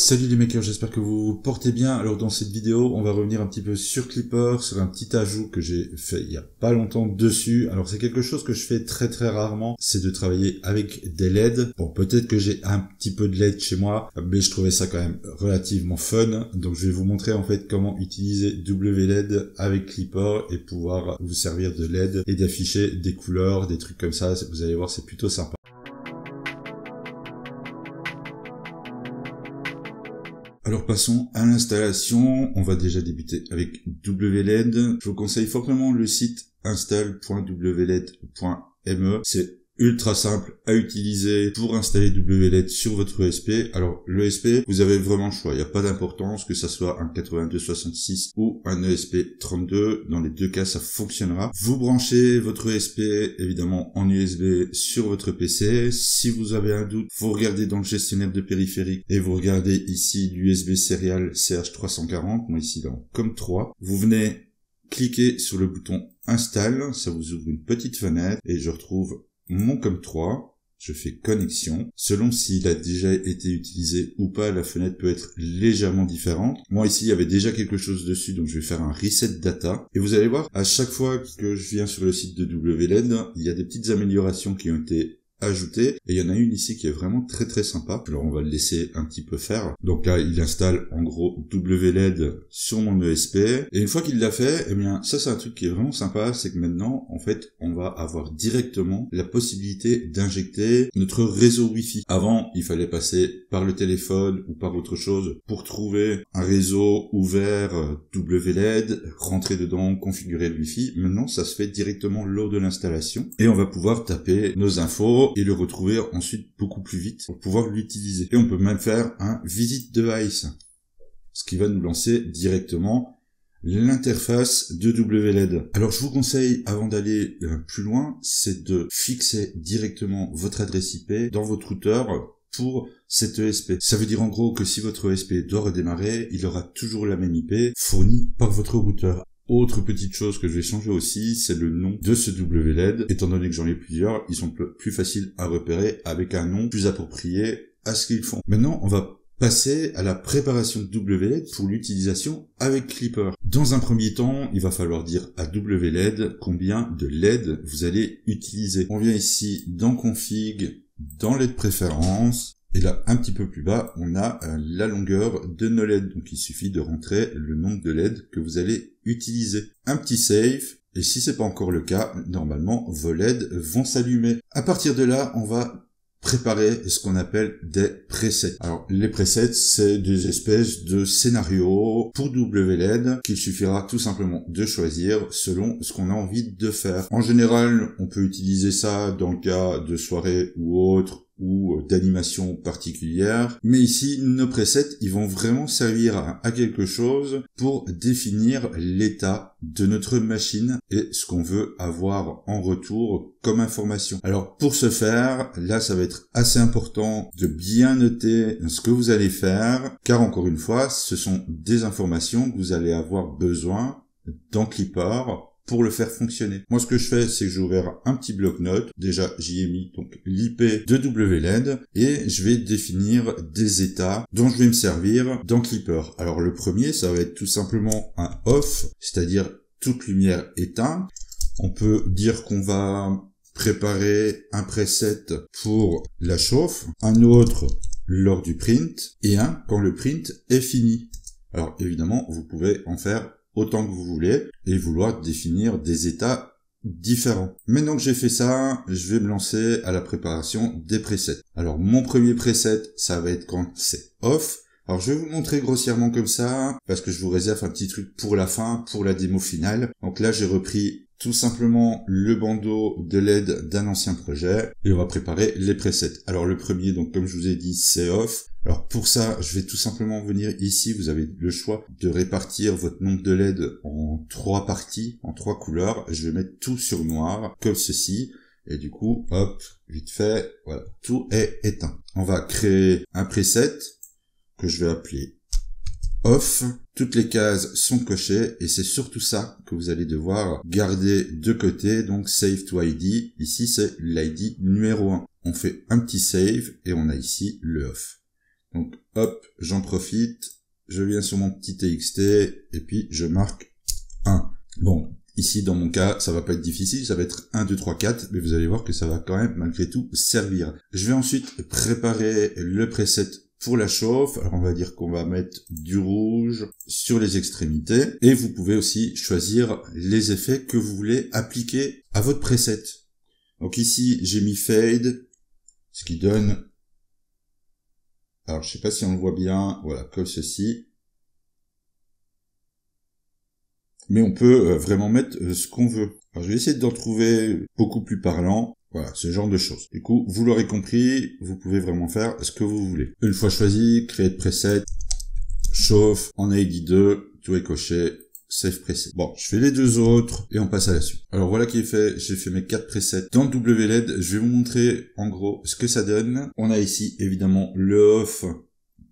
Salut les makers, j'espère que vous vous portez bien. Alors dans cette vidéo, on va revenir un petit peu sur Clipper, sur un petit ajout que j'ai fait il n'y a pas longtemps dessus. Alors c'est quelque chose que je fais très très rarement, c'est de travailler avec des LED. Bon, peut-être que j'ai un petit peu de LED chez moi, mais je trouvais ça quand même relativement fun. Donc je vais vous montrer en fait comment utiliser WLED avec Clipper et pouvoir vous servir de LED et d'afficher des couleurs, des trucs comme ça. Vous allez voir, c'est plutôt sympa. Alors passons à l'installation. On va déjà débuter avec WLED. Je vous conseille fortement le site install.wled.me. E. C'est ultra simple à utiliser pour installer WLED sur votre ESP. Alors l'ESP, e vous avez vraiment le choix, il n'y a pas d'importance que ça soit un 8266 ou un ESP32, dans les deux cas ça fonctionnera. Vous branchez votre ESP évidemment en USB sur votre PC. Si vous avez un doute, vous regardez dans le gestionnaire de périphérique et vous regardez ici l'USB serial CH340, moi ici dans comme 3. Vous venez cliquer sur le bouton install, ça vous ouvre une petite fenêtre et je retrouve mon com 3, je fais connexion. Selon s'il a déjà été utilisé ou pas, la fenêtre peut être légèrement différente. Moi ici, il y avait déjà quelque chose dessus, donc je vais faire un reset data. Et vous allez voir, à chaque fois que je viens sur le site de WLED, il y a des petites améliorations qui ont été ajouter. Et il y en a une ici qui est vraiment très très sympa. Alors on va le laisser un petit peu faire. Donc là, il installe en gros WLED sur mon ESP. Et une fois qu'il l'a fait, eh bien ça c'est un truc qui est vraiment sympa, c'est que maintenant, en fait, on va avoir directement la possibilité d'injecter notre réseau Wi-Fi. Avant, il fallait passer par le téléphone ou par autre chose pour trouver un réseau ouvert WLED, rentrer dedans, configurer le Wi-Fi. Maintenant, ça se fait directement lors de l'installation et on va pouvoir taper nos infos et le retrouver ensuite beaucoup plus vite pour pouvoir l'utiliser. Et on peut même faire un visit device, ce qui va nous lancer directement l'interface de WLED. Alors je vous conseille, avant d'aller euh, plus loin, c'est de fixer directement votre adresse IP dans votre routeur pour cet ESP. Ça veut dire en gros que si votre ESP doit redémarrer, il aura toujours la même IP fournie par votre routeur. Autre petite chose que je vais changer aussi, c'est le nom de ce WLED. Étant donné que j'en ai plusieurs, ils sont plus faciles à repérer avec un nom plus approprié à ce qu'ils font. Maintenant, on va passer à la préparation de WLED pour l'utilisation avec Clipper. Dans un premier temps, il va falloir dire à WLED combien de LED vous allez utiliser. On vient ici dans Config, dans LED Préférences, et là, un petit peu plus bas, on a euh, la longueur de nos LED. Donc il suffit de rentrer le nombre de LED que vous allez utiliser. Un petit save. Et si c'est pas encore le cas, normalement vos LED vont s'allumer. À partir de là, on va préparer ce qu'on appelle des presets. Alors les presets, c'est des espèces de scénarios pour WLED qu'il suffira tout simplement de choisir selon ce qu'on a envie de faire. En général, on peut utiliser ça dans le cas de soirée ou autre ou euh, d'animation particulière. Mais ici, nos presets, ils vont vraiment servir à, quelque chose pour définir l'état de notre machine et ce qu'on veut avoir en retour comme information. Alors pour ce faire, là ça va être assez important de bien noter ce que vous allez faire, car encore une fois, ce sont des informations que vous allez avoir besoin dans Clipper pour le faire fonctionner. Moi, ce que je fais, c'est que j'ouvre un petit bloc-notes. Déjà, j'y ai mis donc l'IP de WLED et je vais définir des états dont je vais me servir dans Clipper. Alors, le premier, ça va être tout simplement un off, c'est-à-dire toute lumière éteinte. On peut dire qu'on va préparer un preset pour la chauffe, un autre lors du print et un quand le print est fini. Alors évidemment, vous pouvez en faire autant que vous voulez et vouloir définir des états différents. Maintenant que j'ai fait ça, je vais me lancer à la préparation des presets. Alors mon premier preset, ça va être quand c'est off. Alors je vais vous montrer grossièrement comme ça, parce que je vous réserve un petit truc pour la fin, pour la démo finale. Donc là j'ai repris tout simplement le bandeau de l'aide d'un ancien projet et on va préparer les presets. Alors le premier, donc comme je vous ai dit, c'est off. Alors pour ça, je vais tout simplement venir ici, vous avez le choix de répartir votre nombre de LED en trois parties, en trois couleurs. Je vais mettre tout sur noir, comme ceci. Et du coup, hop, vite fait, voilà, tout est éteint. On va créer un preset que je vais appeler off. Toutes les cases sont cochées et c'est surtout ça que vous allez devoir garder de côté. Donc save to ID, ici c'est l'ID numéro 1. On fait un petit save et on a ici le off. Donc hop, j'en profite, je viens sur mon petit TXT et puis je marque 1. Bon, ici dans mon cas, ça va pas être difficile, ça va être 1, 2, 3, 4, mais vous allez voir que ça va quand même malgré tout servir. Je vais ensuite préparer le preset pour la chauffe, alors on va dire qu'on va mettre du rouge sur les extrémités et vous pouvez aussi choisir les effets que vous voulez appliquer à votre preset. Donc ici, j'ai mis fade, ce qui donne, alors je sais pas si on le voit bien, voilà, comme ceci. Mais on peut euh, vraiment mettre euh, ce qu'on veut. Alors je vais essayer d'en trouver beaucoup plus parlant. Voilà, ce genre de choses. Du coup, vous l'aurez compris, vous pouvez vraiment faire ce que vous voulez. Une fois choisi, créer de preset, chauffe, en ID 2, tout est coché, save preset. Bon, je fais les deux autres et on passe à la suite. Alors voilà qui est fait, j'ai fait mes quatre presets dans WLED. E je vais vous montrer en gros ce que ça donne. On a ici évidemment le off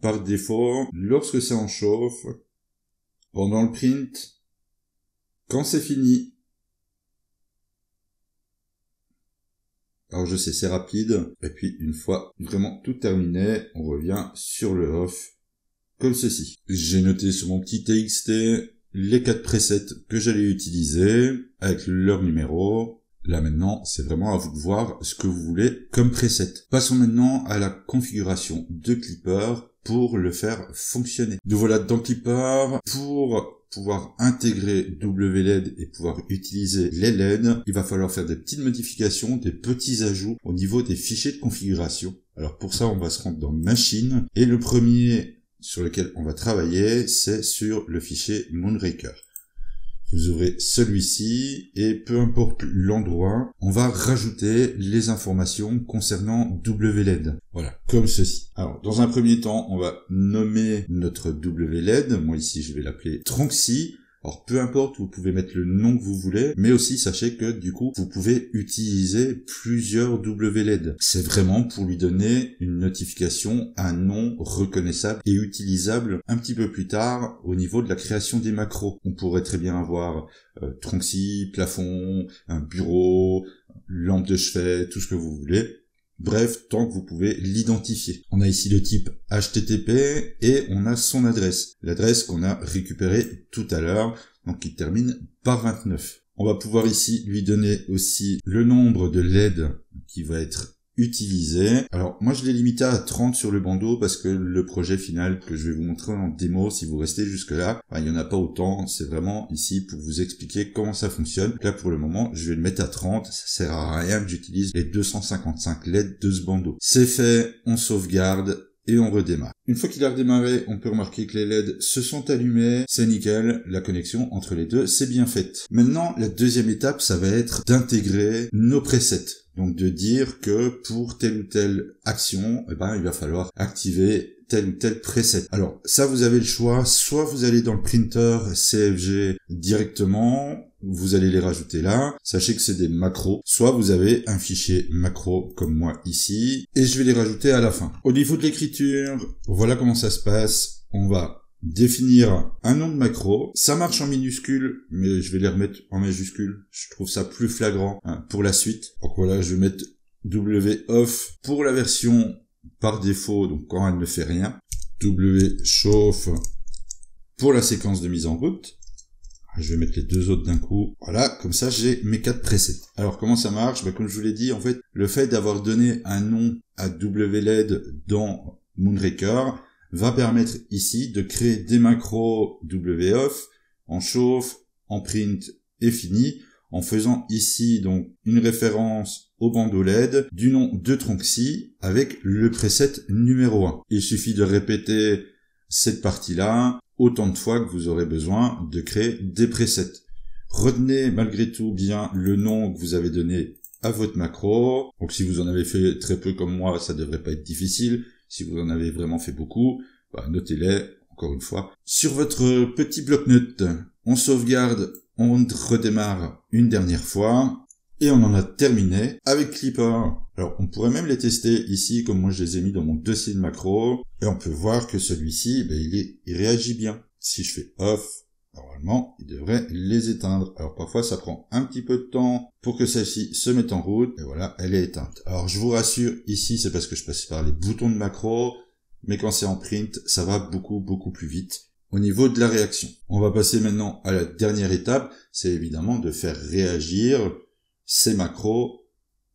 par défaut, lorsque c'est en chauffe, pendant le print, quand c'est fini, Alors je sais, c'est rapide. Et puis une fois vraiment tout terminé, on revient sur le off comme ceci. J'ai noté sur mon petit TXT les quatre presets que j'allais utiliser avec leur numéro. Là maintenant, c'est vraiment à vous de voir ce que vous voulez comme preset. Passons maintenant à la configuration de Clipper pour le faire fonctionner. Nous voilà dans part, pour pouvoir intégrer WLED et pouvoir utiliser les LED, il va falloir faire des petites modifications, des petits ajouts au niveau des fichiers de configuration. Alors pour ça, on va se rendre dans Machine et le premier sur lequel on va travailler, c'est sur le fichier Moonraker. Vous aurez celui-ci et peu importe l'endroit, on va rajouter les informations concernant WLED. Voilà, comme ceci. Alors, dans un premier temps, on va nommer notre WLED. Moi ici, je vais l'appeler Tronxy. Alors peu importe, vous pouvez mettre le nom que vous voulez, mais aussi sachez que du coup, vous pouvez utiliser plusieurs WLED. C'est vraiment pour lui donner une notification, un nom reconnaissable et utilisable un petit peu plus tard au niveau de la création des macros. On pourrait très bien avoir euh, plafond, un bureau, lampe de chevet, tout ce que vous voulez Bref, tant que vous pouvez l'identifier. On a ici le type HTTP et on a son adresse. L'adresse qu'on a récupérée tout à l'heure, donc qui termine par 29. On va pouvoir ici lui donner aussi le nombre de LED qui va être utiliser, Alors moi je l'ai limité à 30 sur le bandeau parce que le projet final que je vais vous montrer en démo si vous restez jusque là, il n'y en a pas autant, c'est vraiment ici pour vous expliquer comment ça fonctionne. Là pour le moment je vais le mettre à 30, ça sert à rien que j'utilise les 255 LED de ce bandeau. C'est fait, on sauvegarde et on redémarre. Une fois qu'il a redémarré, on peut remarquer que les LED se sont allumés, c'est nickel, la connexion entre les deux, c'est bien faite. Maintenant, la deuxième étape, ça va être d'intégrer nos presets. Donc de dire que pour telle ou telle action, eh ben, il va falloir activer tel ou tel preset. Alors ça vous avez le choix, soit vous allez dans le printer CFG directement, vous allez les rajouter là. Sachez que c'est des macros. Soit vous avez un fichier macro comme moi ici, et je vais les rajouter à la fin. Au niveau de l'écriture, voilà comment ça se passe. On va définir un nom de macro. Ça marche en minuscule, mais je vais les remettre en majuscule. Je trouve ça plus flagrant hein, pour la suite. Donc voilà, je vais mettre W off pour la version par défaut, donc quand elle ne fait rien. W chauffe pour la séquence de mise en route. Ah, je vais mettre les deux autres d'un coup. Voilà, comme ça j'ai mes quatre presets. Alors comment ça marche Ben Comme je vous l'ai dit, en fait, le fait d'avoir donné un nom à W WLED dans Moonraker, va permettre ici de créer des macros WOF e en chauffe, en print et fini en faisant ici donc une référence au bandeau LED du nom de Tronxy avec le preset numéro 1. Il suffit de répéter cette partie-là autant de fois que vous aurez besoin de créer des presets. Retenez malgré tout bien le nom que vous avez donné à votre macro. Donc si vous en avez fait très peu comme moi, ça devrait pas être difficile. Si vous en avez vraiment fait beaucoup, bah, notez-les, encore une fois, sur votre petit bloc-notes. On sauvegarde, on redémarre une dernière fois. Et on en a terminé avec Clipper. Alors on pourrait même les tester ici comme moi je les ai mis dans mon dossier de macro. Et on peut voir que celui-ci, ben, il, il réagit bien. Si je fais off, normalement, il devrait les éteindre. Alors parfois, ça prend un petit peu de temps pour que celle-ci se mette en route, et voilà, elle est éteinte. Alors je vous rassure, ici, c'est parce que je passe par les boutons de macro, mais quand c'est en print, ça va beaucoup, beaucoup plus vite au niveau de la réaction. On va passer maintenant à la dernière étape, c'est évidemment de faire réagir ces macros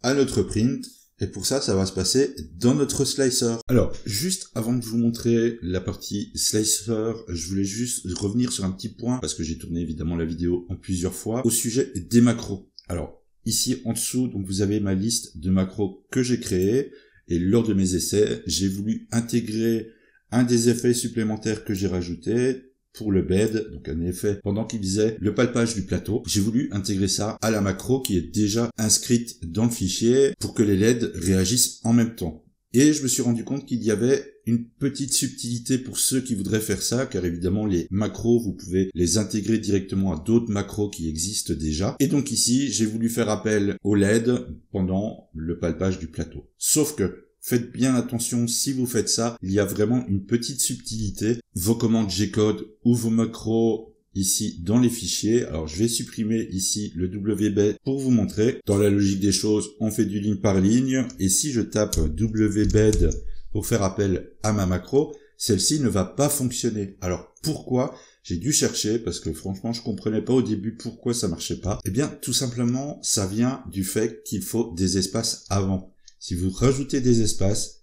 à notre print, et pour ça, ça va se passer dans notre slicer. Alors, juste avant de vous montrer la partie slicer, je voulais juste revenir sur un petit point, parce que j'ai tourné évidemment la vidéo en plusieurs fois, au sujet des macros. Alors, ici en dessous, donc vous avez ma liste de macros que j'ai créé. et lors de mes essais, j'ai voulu intégrer un des effets supplémentaires que j'ai rajouté, pour le bed, donc un effet pendant qu'il faisait le palpage du plateau. J'ai voulu intégrer ça à la macro qui est déjà inscrite dans le fichier pour que les LED réagissent en même temps. Et je me suis rendu compte qu'il y avait une petite subtilité pour ceux qui voudraient faire ça, car évidemment les macros, vous pouvez les intégrer directement à d'autres macros qui existent déjà. Et donc ici, j'ai voulu faire appel au LED pendant le palpage du plateau. Sauf que Faites bien attention si vous faites ça, il y a vraiment une petite subtilité. Vos commandes G-code ou vos macros ici dans les fichiers. Alors je vais supprimer ici le WBED pour vous montrer. Dans la logique des choses, on fait du ligne par ligne. Et si je tape WBed pour faire appel à ma macro, celle-ci ne va pas fonctionner. Alors pourquoi j'ai dû chercher parce que franchement je comprenais pas au début pourquoi ça marchait pas. Eh bien tout simplement ça vient du fait qu'il faut des espaces avant. Si vous rajoutez des espaces,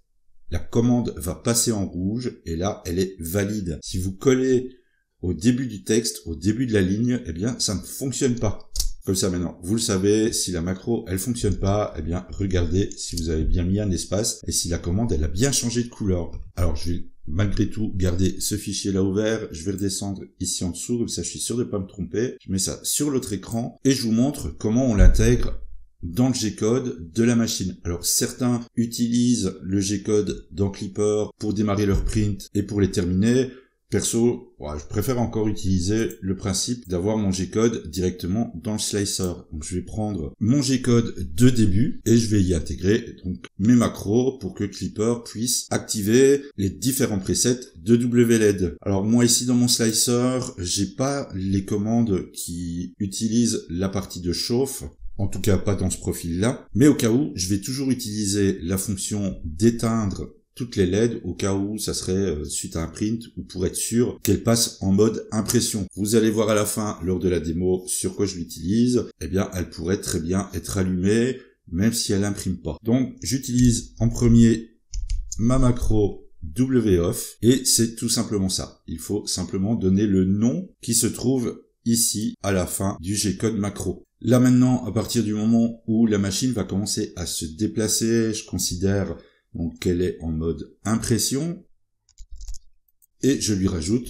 la commande va passer en rouge et là, elle est valide. Si vous collez au début du texte, au début de la ligne, eh bien, ça ne fonctionne pas. Comme ça maintenant, vous le savez, si la macro, elle fonctionne pas, eh bien, regardez si vous avez bien mis un espace et si la commande, elle a bien changé de couleur. Alors, je vais malgré tout garder ce fichier là ouvert. Je vais redescendre ici en dessous, comme ça je suis sûr de ne pas me tromper. Je mets ça sur l'autre écran et je vous montre comment on l'intègre dans le G-code de la machine. Alors certains utilisent le G-code dans Clipper pour démarrer leur print et pour les terminer. Perso, je préfère encore utiliser le principe d'avoir mon G-code directement dans le slicer. Donc je vais prendre mon G-code de début et je vais y intégrer donc mes macros pour que Clipper puisse activer les différents presets de WLED. Alors moi ici dans mon slicer, j'ai pas les commandes qui utilisent la partie de chauffe en tout cas pas dans ce profil-là, mais au cas où, je vais toujours utiliser la fonction d'éteindre toutes les LED au cas où ça serait euh, suite à un print ou pour être sûr qu'elle passe en mode impression. Vous allez voir à la fin lors de la démo sur quoi je l'utilise, eh bien elle pourrait très bien être allumée même si elle imprime pas. Donc j'utilise en premier ma macro WOFF et c'est tout simplement ça. Il faut simplement donner le nom qui se trouve ici à la fin du G-code macro. Là maintenant, à partir du moment où la machine va commencer à se déplacer, je considère qu'elle est en mode impression et je lui rajoute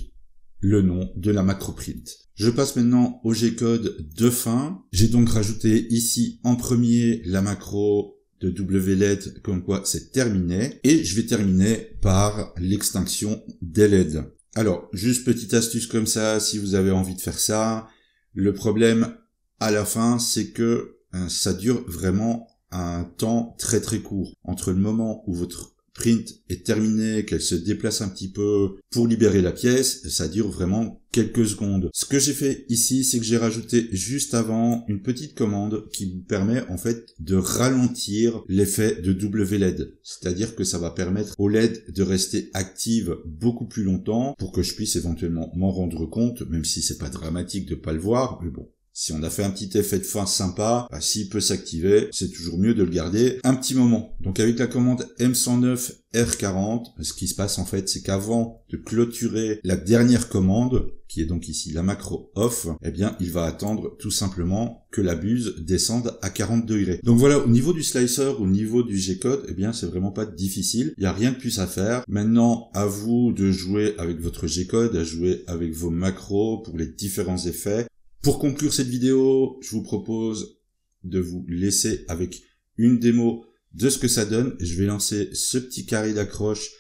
le nom de la macro print. Je passe maintenant au G-code de fin. J'ai donc rajouté ici en premier la macro de WLED comme quoi c'est terminé et je vais terminer par l'extinction des LED. Alors, juste petite astuce comme ça si vous avez envie de faire ça. Le problème à la fin, c'est que euh, ça dure vraiment un temps très très court. Entre le moment où votre print est terminé, qu'elle se déplace un petit peu pour libérer la pièce, ça dure vraiment quelques secondes. Ce que j'ai fait ici, c'est que j'ai rajouté juste avant une petite commande qui me permet en fait de ralentir l'effet de WLED. E C'est-à-dire que ça va permettre au LED de rester active beaucoup plus longtemps pour que je puisse éventuellement m'en rendre compte, même si c'est pas dramatique de pas le voir, mais bon, si on a fait un petit effet de fin sympa, bah, s'il peut s'activer, c'est toujours mieux de le garder un petit moment. Donc avec la commande M109 R40, bah, ce qui se passe en fait, c'est qu'avant de clôturer la dernière commande, qui est donc ici la macro off, eh bien, il va attendre tout simplement que la buse descende à 40 degrés. Donc voilà, au niveau du slicer, au niveau du G-code, eh bien, c'est vraiment pas difficile. Il n'y a rien de plus à faire. Maintenant, à vous de jouer avec votre G-code, à jouer avec vos macros pour les différents effets, pour conclure cette vidéo, je vous propose de vous laisser avec une démo de ce que ça donne. Je vais lancer ce petit carré d'accroche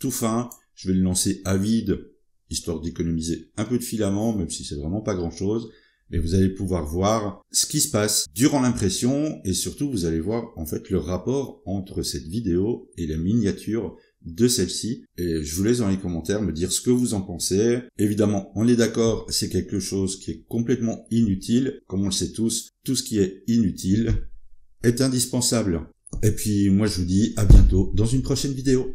tout fin. Je vais le lancer à vide, histoire d'économiser un peu de filament, même si c'est vraiment pas grand chose. Mais vous allez pouvoir voir ce qui se passe durant l'impression et surtout vous allez voir en fait le rapport entre cette vidéo et la miniature de celle-ci. Et je vous laisse dans les commentaires me dire ce que vous en pensez. Évidemment, on est d'accord, c'est quelque chose qui est complètement inutile. Comme on le sait tous, tout ce qui est inutile est indispensable. Et puis moi je vous dis à bientôt dans une prochaine vidéo.